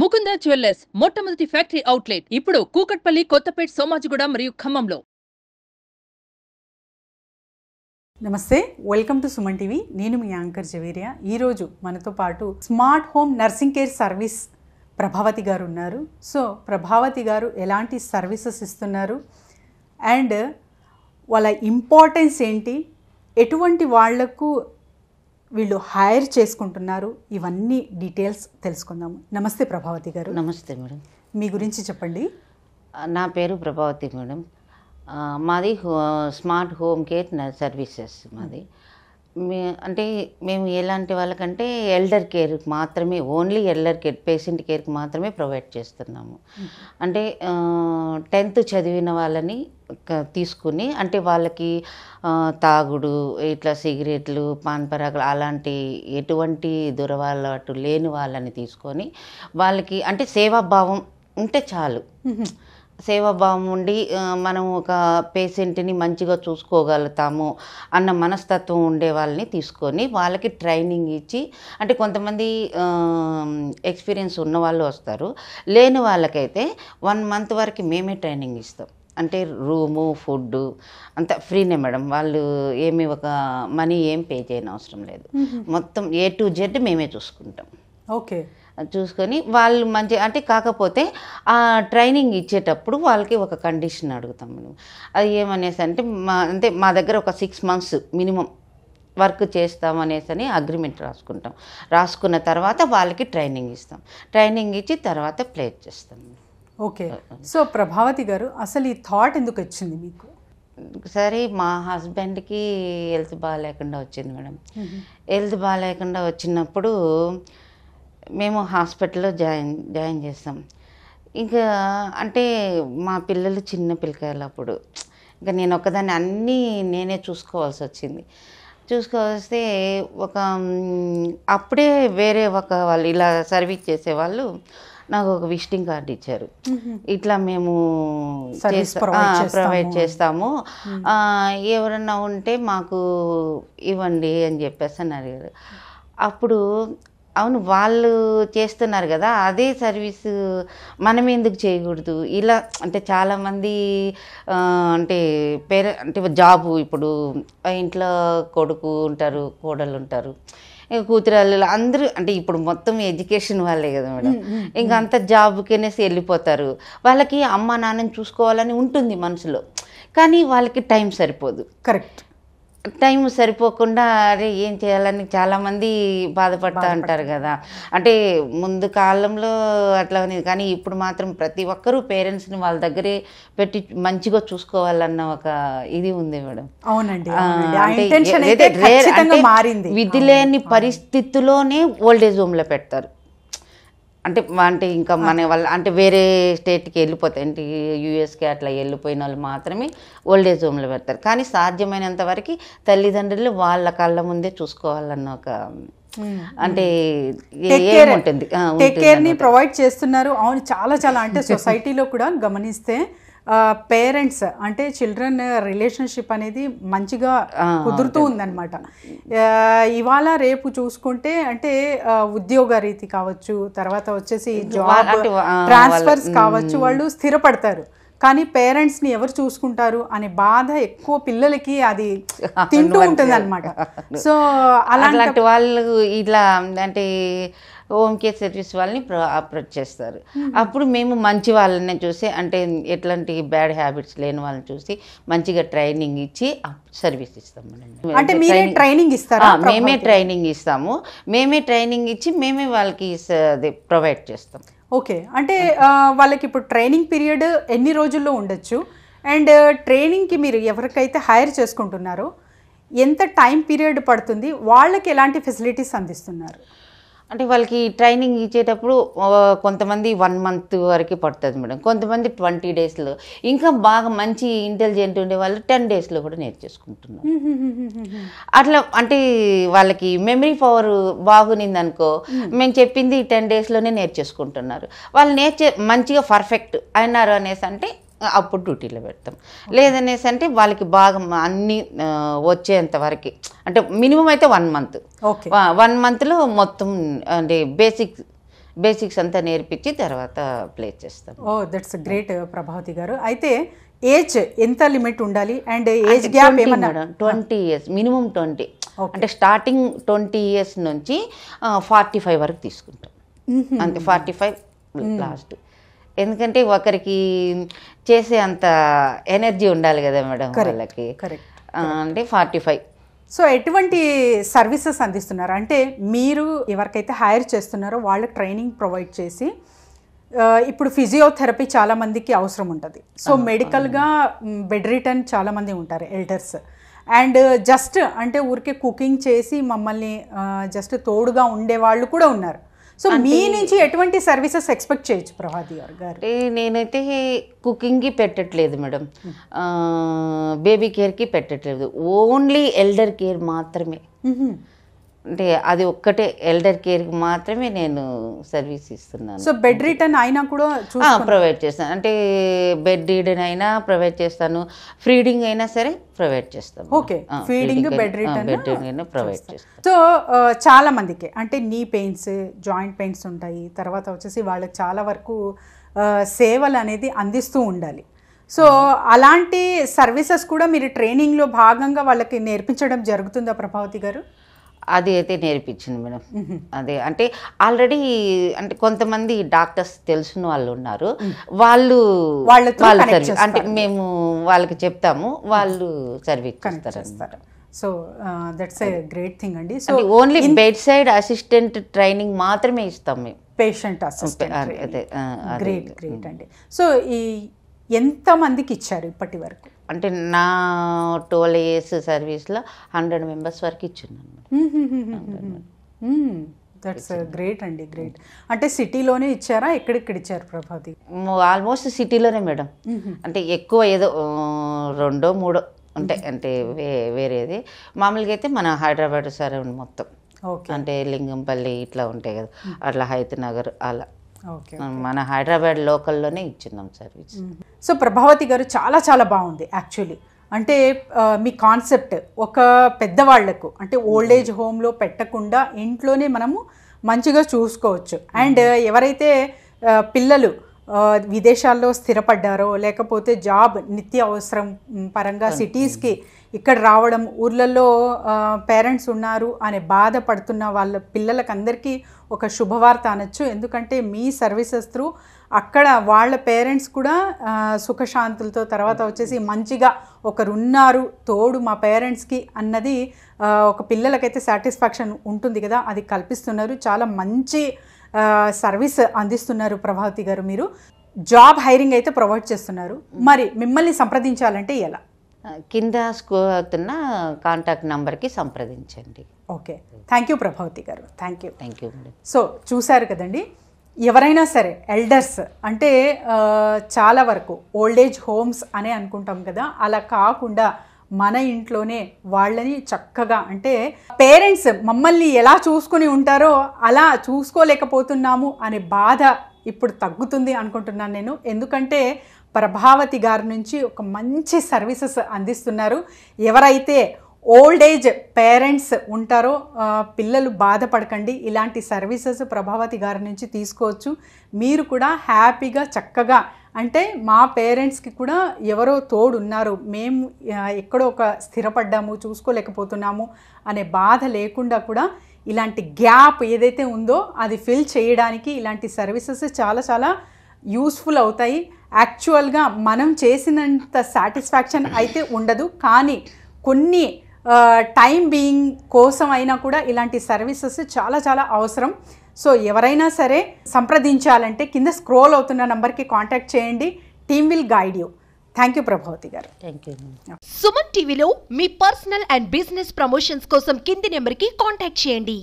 Mukunda jewellers మొట్టమొదటి factory outlet ఇప్పుడు కూకట్పల్లి కొత్తపేట సోమాజిగూడ మరియు ఖమ్మంలో నమస్తే వెల్కమ్ టు సుమన్ టీవీ నేను మీ యాంకర్ జవేరియ ఈరోజు మనతో పాటు smart home nursing care service Prabhavathi garu ఉన్నారు సో ప్రభావతి గారు ఎలాంటి సర్వీసెస్ ఇస్తున్నారు అండ్ వాళ్ళ ఇంపార్టెన్స్ ఏంటి ఎటువంటి వాళ్లకు వీళ్ళు హైర్ చేసుకుంటున్నారు ఇవన్నీ డీటెయిల్స్ తెలుసుకుందాము నమస్తే ప్రభావతి గారు నమస్తే మేడం మీ గురించి చెప్పండి నా పేరు ప్రభావతి మేడం మాది స్మార్ట్ హోమ్ కేర్ సర్వీసెస్ మాది మే అంటే మేము ఎలాంటి వాళ్ళకంటే ఎల్డర్ కేర్కి మాత్రమే ఓన్లీ ఎల్డర్ కేర్ పేషెంట్ కేర్కి మాత్రమే ప్రొవైడ్ చేస్తున్నాము అంటే టెన్త్ చదివిన వాళ్ళని తీసుకుని అంటే వాళ్ళకి తాగుడు ఇట్లా సిగరెట్లు పాన్పరాకులు అలాంటి ఎటువంటి దురవాలటు లేని వాళ్ళని తీసుకొని వాళ్ళకి అంటే సేవాభావం ఉంటే చాలు సేవాభావం ఉండి మనం ఒక పేషెంట్ని మంచిగా చూసుకోగలుగుతాము అన్న మనస్తత్వం ఉండే వాళ్ళని తీసుకొని వాళ్ళకి ట్రైనింగ్ ఇచ్చి అంటే కొంతమంది ఎక్స్పీరియన్స్ ఉన్న వాళ్ళు వస్తారు లేని వాళ్ళకైతే వన్ మంత్ వరకు మేమే ట్రైనింగ్ ఇస్తాం అంటే రూము ఫుడ్ అంతా ఫ్రీనే మేడం వాళ్ళు ఏమి ఒక మనీ ఏం పే చేయని అవసరం లేదు మొత్తం ఏ టు జెడ్ మేమే చూసుకుంటాం ఓకే చూసుకొని వాళ్ళు మంచి అంటే కాకపోతే ఆ ట్రైనింగ్ ఇచ్చేటప్పుడు వాళ్ళకి ఒక కండిషన్ అడుగుతాం మేము అది ఏమనేసి అంటే మా అంటే మా దగ్గర ఒక సిక్స్ మంత్స్ మినిమం వర్క్ చేస్తాం అనేసి అని అగ్రిమెంట్ రాసుకుంటాం రాసుకున్న తర్వాత వాళ్ళకి ట్రైనింగ్ ఇస్తాం ట్రైనింగ్ ఇచ్చి తర్వాత ప్లేస్ చేస్తాం ఓకే సో ప్రభావతి గారు అసలు ఈ థాట్ ఎందుకు వచ్చింది మీకు సరే మా హస్బెండ్కి హెల్త్ బాగాలేకుండా వచ్చింది మేడం హెల్త్ బాగాలేకుండా వచ్చినప్పుడు మేము హాస్పిటల్లో జాయిన్ జాయిన్ చేస్తాం ఇంకా అంటే మా పిల్లలు చిన్న పిల్లకాయలు అప్పుడు ఇంకా నేను ఒకదాన్ని అన్నీ నేనే చూసుకోవాల్సి వచ్చింది చూసుకోవస్తే ఒక అప్పుడే వేరే ఒక వాళ్ళు ఇలా సర్వీస్ చేసేవాళ్ళు నాకు ఒక విజిటింగ్ కార్డు ఇచ్చారు ఇట్లా మేము ప్రొవైడ్ చేస్తాము ఎవరన్నా ఉంటే మాకు ఇవ్వండి అని చెప్పేసి అని అడిగారు అప్పుడు అవును వాళ్ళు చేస్తున్నారు కదా అదే సర్వీస్ మనం ఎందుకు చేయకూడదు ఇలా అంటే చాలామంది అంటే పేర అంటే జాబు ఇప్పుడు ఇంట్లో కొడుకు ఉంటారు కోడలు ఉంటారు కూతురాళ్ళు అందరూ అంటే ఇప్పుడు మొత్తం ఎడ్యుకేషన్ వాళ్ళే కదా మేడం ఇంకా అంత జాబ్కినేసి వెళ్ళిపోతారు వాళ్ళకి అమ్మ నాన్నని చూసుకోవాలని ఉంటుంది మనసులో కానీ వాళ్ళకి టైం సరిపోదు కరెక్ట్ టైం సరిపోకుండా అరే ఏం చేయాలని చాలామంది బాధపడుతూ ఉంటారు కదా అంటే ముందు కాలంలో అట్లా ఉంది కానీ ఇప్పుడు మాత్రం ప్రతి ఒక్కరూ పేరెంట్స్ని వాళ్ళ దగ్గరే పెట్టి మంచిగా చూసుకోవాలన్న ఒక ఇది ఉంది మేడం అవునండి విధి లేని పరిస్థితిలోనే ఓల్డేజ్ ఏజ్ హోమ్లో పెడతారు అంటే అంటే ఇంకా మన వాళ్ళ అంటే వేరే స్టేట్కి వెళ్ళిపోతాయి అంటే యూఎస్కి అట్లా వెళ్ళిపోయిన వాళ్ళు మాత్రమే ఓల్డ్ ఏజ్ హోమ్లో పెడతారు కానీ సాధ్యమైనంత వరకు తల్లిదండ్రులు వాళ్ళ కళ్ళ ముందే చూసుకోవాలన్న ఒక అంటే ప్రొవైడ్ చేస్తున్నారు అవును చాలా చాలా అంటే సొసైటీలో కూడా గమనిస్తే పేరెంట్స్ అంటే చిల్డ్రన్ రిలేషన్షిప్ అనేది మంచిగా కుదురుతూ ఉందన్నమాట ఇవాళ రేపు చూసుకుంటే అంటే ఉద్యోగ రీతి కావచ్చు తర్వాత వచ్చేసి జాబ్ ట్రాన్స్ఫర్స్ కావచ్చు వాళ్ళు స్థిరపడతారు కానీ పేరెంట్స్ని ఎవరు చూసుకుంటారు అనే బాధ ఎక్కువ పిల్లలకి అది తింటూ ఉంటుంది అనమాట సో అలాంటి వాళ్ళు ఇలా అంటే హోమ్ సర్వీస్ వాళ్ళని అప్రోచ్ చేస్తారు అప్పుడు మేము మంచి వాళ్ళనే చూసి అంటే ఎట్లాంటి బ్యాడ్ హ్యాబిట్స్ లేని వాళ్ళని చూసి మంచిగా ట్రైనింగ్ ఇచ్చి సర్వీస్ ఇస్తాం అంటే ట్రైనింగ్ ఇస్తారా మేమే ట్రైనింగ్ ఇస్తాము మేమే ట్రైనింగ్ ఇచ్చి మేమే వాళ్ళకి అది ప్రొవైడ్ చేస్తాం ఓకే అంటే వాళ్ళకి ఇప్పుడు ట్రైనింగ్ పీరియడ్ ఎన్ని రోజుల్లో ఉండొచ్చు అండ్ ట్రైనింగ్కి మీరు ఎవరికైతే హైర్ చేసుకుంటున్నారో ఎంత టైం పీరియడ్ పడుతుంది వాళ్ళకి ఎలాంటి ఫెసిలిటీస్ అందిస్తున్నారు అంటే వాళ్ళకి ట్రైనింగ్ ఇచ్చేటప్పుడు కొంతమంది వన్ మంత్ వరకు పడుతుంది మేడం కొంతమంది ట్వంటీ డేస్లో ఇంకా బాగా మంచి ఇంటెలిజెంట్ ఉండే వాళ్ళు టెన్ డేస్లో కూడా నేర్చేసుకుంటున్నారు అట్లా అంటే వాళ్ళకి మెమరీ పవర్ బాగునింది అనుకో hmm. మేము చెప్పింది టెన్ డేస్లోనే నేర్చేసుకుంటున్నారు వాళ్ళు నేర్చే మంచిగా పర్ఫెక్ట్ అయినారు అనేసి అంటే అప్పుడు డ్యూటీలో పెడతాం లేదనేసి అంటే వాళ్ళకి బాగా అన్నీ వచ్చేంత వరకు అంటే మినిమం అయితే వన్ మంత్ వన్ మంత్లో మొత్తం అంటే బేసిక్ బేసిక్స్ అంతా నేర్పించి తర్వాత ప్లే చేస్తాం ఓ దట్స్ గ్రేట్ ప్రభావతి గారు అయితే ఏజ్ ఎంత లిమిట్ ఉండాలి అండ్ ఏజ్ గ్యాప్ ఏమన్నా ట్వంటీ ఇయర్స్ మినిమం ట్వంటీ అంటే స్టార్టింగ్ ట్వంటీ ఇయర్స్ నుంచి ఫార్టీ ఫైవ్ వరకు తీసుకుంటాం అంతే ఫార్టీ ఫైవ్ లాస్ట్ ఎందుకంటే ఒకరికి చేసే అంత ఎనర్జీ ఉండాలి కదా మేడం వాళ్ళకి అంటే ఫార్టీ ఫైవ్ సో ఎటువంటి సర్వీసెస్ అందిస్తున్నారు అంటే మీరు ఎవరికైతే హైర్ చేస్తున్నారో వాళ్ళకి ట్రైనింగ్ ప్రొవైడ్ చేసి ఇప్పుడు ఫిజియోథెరపీ చాలామందికి అవసరం ఉంటుంది సో మెడికల్గా బెడ్ రిటర్న్ చాలామంది ఉంటారు ఎల్డర్స్ అండ్ జస్ట్ అంటే ఊరికే కుకింగ్ చేసి మమ్మల్ని జస్ట్ తోడుగా ఉండేవాళ్ళు కూడా ఉన్నారు సో మీ నుంచి ఎటువంటి సర్వీసెస్ ఎక్స్పెక్ట్ చేయొచ్చు ప్రభాది గారు నేనైతే కుకింగ్కి పెట్టట్లేదు మేడం బేబీ hmm. కేర్కి పెట్టట్లేదు ఓన్లీ ఎల్డర్ కేర్ మాత్రమే అంటే అది ఒక్కటే ఎల్డర్ కేర్కి మాత్రమే నేను సర్వీస్ ఇస్తున్నాను సో బెడ్ రిటర్న్ అయినా కూడా ప్రొవైడ్ చేస్తాను అంటే బెడ్ రీడన్ అయినా ప్రొవైడ్ చేస్తాను ఫీడింగ్ అయినా సరే ప్రొవైడ్ చేస్తాను okay feeding bed return bed అయినా ప్రొవైడ్ చేస్తాను సో చాలా మందికి అంటే నీ పెయిన్స్ జాయింట్ పెయిన్స్ ఉంటాయి తర్వాత వచ్చేసి వాళ్ళకి చాలా వరకు సేవలు అనేది అందిస్తూ ఉండాలి సో అలాంటి సర్వీసెస్ కూడా మీరు ట్రైనింగ్లో భాగంగా వాళ్ళకి నేర్పించడం జరుగుతుందా ప్రభావతి గారు అది అయితే నేర్పించింది మేడం అదే అంటే ఆల్రెడీ అంటే కొంతమంది డాక్టర్స్ తెలిసిన వాళ్ళు ఉన్నారు వాళ్ళు వాళ్ళు అంటే మేము వాళ్ళకి చెప్తాము వాళ్ళు సర్వీస్ చేస్తారు సో దట్స్ గ్రేట్ థింగ్ అండి so only bedside assistant training మాత్రమే ఇస్తాం మేము పేషెంట్ అసిస్టెంట్ గ్రేట్ గ్రేట్ అండి సో ఈ ఎంతమందికి ఇచ్చారు ఇప్పటి వరకు అంటే నా ట్వెల్వ్ ఇయర్స్ సర్వీస్లో హండ్రెడ్ మెంబర్స్ వరకు ఇచ్చింది దట్స్ గ్రేట్ అండి గ్రేట్ అంటే సిటీలోనే ఇచ్చారా ఎక్కడెక్కడ ఇచ్చారు ప్రభాతి ఆల్మోస్ట్ సిటీలోనే మేడం అంటే ఎక్కువ ఏదో రెండో మూడో ఉంటాయి అంటే వే వేరేది మామూలుగా అయితే మన హైదరాబాద్ సరౌండ్ మొత్తం అంటే లింగంపల్లి ఇట్లా ఉంటాయి కదా అట్లా హైత్ నగర్ అలా మన హైదరాబాద్ లోకల్లోనే ఇచ్చిందాం సర్వీస్ సో ప్రభావతి గారు చాలా చాలా బాగుంది యాక్చువల్లీ అంటే మీ కాన్సెప్ట్ ఒక పెద్దవాళ్లకు అంటే ఓల్డ్ ఏజ్ హోమ్లో పెట్టకుండా ఇంట్లోనే మనము మంచిగా చూసుకోవచ్చు అండ్ ఎవరైతే పిల్లలు విదేశాల్లో స్థిరపడ్డారో లేకపోతే జాబ్ నిత్య అవసరం పరంగా సిటీస్కి ఇక్కడ రావడం ఊర్లలో పేరెంట్స్ ఉన్నారు అనే బాధపడుతున్న వాళ్ళ పిల్లలకు అందరికీ ఒక శుభవార్త అనొచ్చు ఎందుకంటే మీ సర్వీసెస్ త్రూ అక్కడ వాళ్ళ పేరెంట్స్ కూడా సుఖశాంతులతో తర్వాత వచ్చేసి మంచిగా ఒకరు ఉన్నారు తోడు మా పేరెంట్స్కి అన్నది ఒక పిల్లలకైతే సాటిస్ఫాక్షన్ ఉంటుంది కదా అది కల్పిస్తున్నారు చాలా మంచి సర్వీస్ అందిస్తున్నారు ప్రభావతి గారు మీరు జాబ్ హైరింగ్ అయితే ప్రొవైడ్ చేస్తున్నారు మరి మిమ్మల్ని సంప్రదించాలంటే ఎలా కింద స్కూల్ అవుతున్న కాంటాక్ట్ నంబర్కి సంప్రదించండి okay thank you Prabhavathi garu thank you thank you so చూశారు కదండి ఎవరైనా సరే ఎల్డర్స్ అంటే చాలా వరకు ఓల్డ్ ఏజ్ హోమ్స్ అనే అనుకుంటాం కదా అలా కాకుండా మన ఇంట్లోనే వాళ్ళని చక్కగా అంటే పేరెంట్స్ మమ్మల్ని ఎలా చూసుకుని ఉంటారో అలా చూసుకోలేకపోతున్నాము అనే బాధ ఇప్పుడు తగ్గుతుంది అనుకుంటున్నాను నేను ఎందుకంటే ప్రభావతి గారి నుంచి ఒక మంచి సర్వీసెస్ అందిస్తున్నారు ఎవరైతే ఓల్డ్ ఏజ్ పేరెంట్స్ ఉంటారో పిల్లలు బాధపడకండి ఇలాంటి సర్వీసెస్ ప్రభావతి గారి నుంచి తీసుకోవచ్చు మీరు కూడా హ్యాపీగా చక్కగా అంటే మా పేరెంట్స్కి కూడా ఎవరో తోడు ఉన్నారు మేము ఎక్కడో ఒక స్థిరపడ్డాము చూసుకోలేకపోతున్నాము అనే బాధ లేకుండా కూడా ఇలాంటి గ్యాప్ ఏదైతే ఉందో అది ఫిల్ చేయడానికి ఇలాంటి సర్వీసెస్ చాలా చాలా యూస్ఫుల్ అవుతాయి యాక్చువల్గా మనం చేసినంత సాటిస్ఫాక్షన్ అయితే ఉండదు కానీ కొన్ని టైం బీయింగ్ కోసం అయినా కూడా ఇలాంటి సర్వీసెస్ చాలా చాలా అవసరం సో ఎవరైనా సరే సంప్రదించాలంటే కింద స్క్రోల్ అవుతున్న నంబర్కి కాంటాక్ట్ చేయండి team will guide you thank you Prabhavathi garu thank you Suman టీవీలో మీ పర్సనల్ అండ్ బిజినెస్ ప్రమోషన్స్ కోసం కింది నెంబర్కి కాంటాక్ట్ చేయండి